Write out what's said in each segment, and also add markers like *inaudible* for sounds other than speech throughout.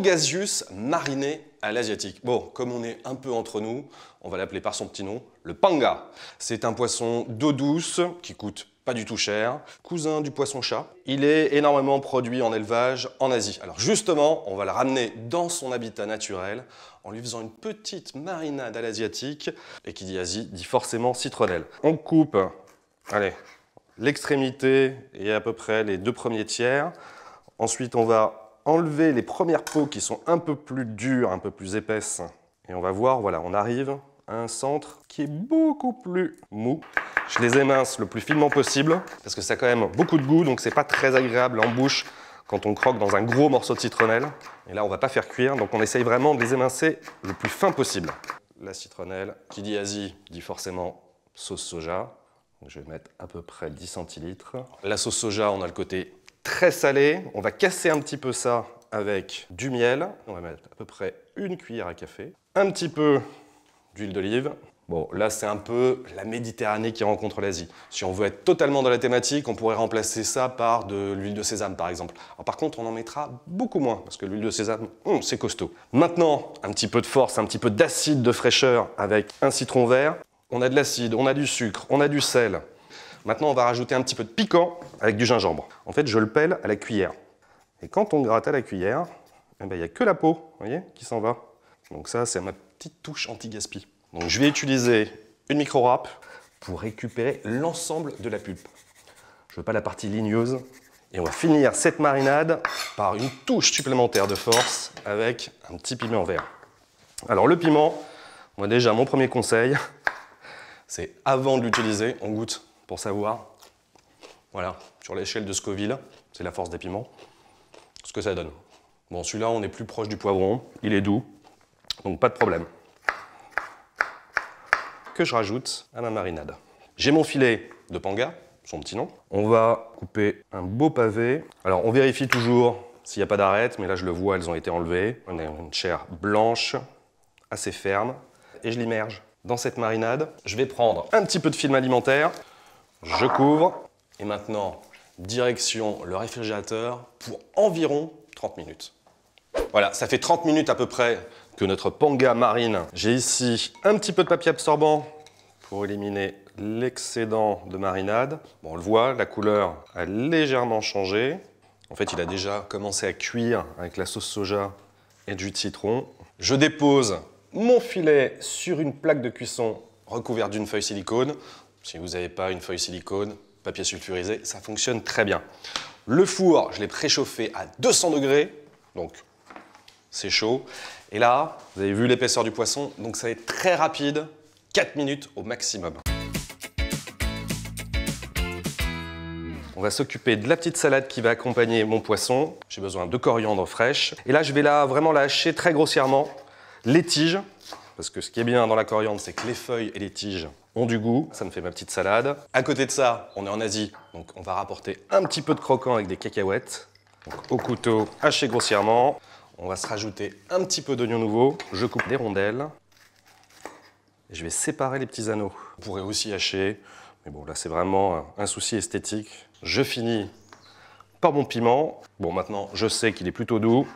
Pangasius mariné à l'asiatique. Bon, comme on est un peu entre nous, on va l'appeler par son petit nom, le panga. C'est un poisson d'eau douce qui coûte pas du tout cher, cousin du poisson-chat. Il est énormément produit en élevage en Asie. Alors justement, on va le ramener dans son habitat naturel en lui faisant une petite marinade à l'asiatique. Et qui dit Asie dit forcément citronnelle. On coupe, allez, l'extrémité et à peu près les deux premiers tiers. Ensuite, on va enlever les premières peaux qui sont un peu plus dures, un peu plus épaisses. Et on va voir, voilà, on arrive à un centre qui est beaucoup plus mou. Je les émince le plus finement possible, parce que ça a quand même beaucoup de goût, donc c'est pas très agréable en bouche quand on croque dans un gros morceau de citronnelle. Et là, on va pas faire cuire, donc on essaye vraiment de les émincer le plus fin possible. La citronnelle, qui dit Asie, dit forcément sauce soja. Je vais mettre à peu près 10 centilitres. La sauce soja, on a le côté très salé. On va casser un petit peu ça avec du miel. On va mettre à peu près une cuillère à café. Un petit peu d'huile d'olive. Bon, là, c'est un peu la Méditerranée qui rencontre l'Asie. Si on veut être totalement dans la thématique, on pourrait remplacer ça par de l'huile de sésame, par exemple. par contre, on en mettra beaucoup moins, parce que l'huile de sésame, hmm, c'est costaud. Maintenant, un petit peu de force, un petit peu d'acide de fraîcheur avec un citron vert. On a de l'acide, on a du sucre, on a du sel. Maintenant, on va rajouter un petit peu de piquant avec du gingembre. En fait, je le pèle à la cuillère. Et quand on gratte à la cuillère, eh ben, il n'y a que la peau, voyez, qui s'en va. Donc ça, c'est ma petite touche anti-gaspi. Donc je vais utiliser une micro-râpe pour récupérer l'ensemble de la pulpe. Je veux pas la partie ligneuse. Et on va finir cette marinade par une touche supplémentaire de force avec un petit piment vert. Alors le piment, moi déjà mon premier conseil, *laughs* c'est avant de l'utiliser, on goûte pour savoir, voilà, sur l'échelle de Scoville, c'est la force des piments, ce que ça donne. Bon, celui-là, on est plus proche du poivron, il est doux, donc pas de problème. Que je rajoute à ma marinade. J'ai mon filet de panga, son petit nom. On va couper un beau pavé. Alors, on vérifie toujours s'il n'y a pas d'arêtes, mais là, je le vois, elles ont été enlevées. On a une chair blanche, assez ferme, et je l'immerge dans cette marinade. Je vais prendre un petit peu de film alimentaire. Je couvre. Et maintenant, direction le réfrigérateur pour environ 30 minutes. Voilà, ça fait 30 minutes à peu près que notre panga marine. J'ai ici un petit peu de papier absorbant pour éliminer l'excédent de marinade. on le voit, la couleur a légèrement changé. En fait, il a déjà commencé à cuire avec la sauce soja et du citron. Je dépose mon filet sur une plaque de cuisson recouverte d'une feuille silicone. Si vous n'avez pas une feuille silicone, papier sulfurisé, ça fonctionne très bien. Le four, je l'ai préchauffé à 200 degrés, donc c'est chaud. Et là, vous avez vu l'épaisseur du poisson, donc ça va être très rapide, 4 minutes au maximum. On va s'occuper de la petite salade qui va accompagner mon poisson. J'ai besoin de coriandre fraîche. Et là, je vais là vraiment la très grossièrement les tiges. Parce que ce qui est bien dans la coriandre, c'est que les feuilles et les tiges du goût, ça me fait ma petite salade. À côté de ça, on est en Asie, donc on va rapporter un petit peu de croquant avec des cacahuètes. au couteau, haché grossièrement. On va se rajouter un petit peu d'oignon nouveau. Je coupe des rondelles. je vais séparer les petits anneaux. On pourrait aussi hacher, mais bon, là c'est vraiment un souci esthétique. Je finis par mon piment. Bon, maintenant, je sais qu'il est plutôt doux.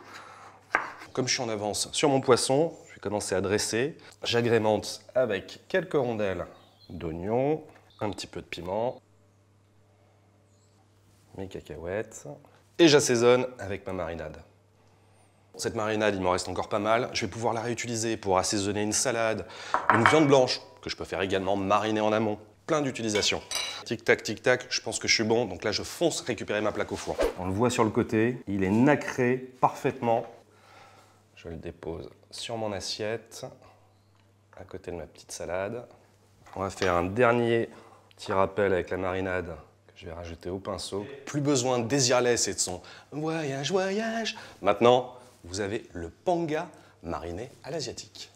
Comme je suis en avance sur mon poisson, je vais commencer à dresser. J'agrémente avec quelques rondelles d'oignons, un petit peu de piment, mes cacahuètes, et j'assaisonne avec ma marinade. Cette marinade, il m'en reste encore pas mal. Je vais pouvoir la réutiliser pour assaisonner une salade, une viande blanche, que je peux faire également mariner en amont. Plein d'utilisation. Tic-tac, tic-tac, je pense que je suis bon, donc là je fonce récupérer ma plaque au four. On le voit sur le côté, il est nacré parfaitement. Je le dépose sur mon assiette, à côté de ma petite salade. On va faire un dernier petit rappel avec la marinade que je vais rajouter au pinceau. Plus besoin de désirless et de son voyage, voyage. Maintenant, vous avez le panga mariné à l'asiatique.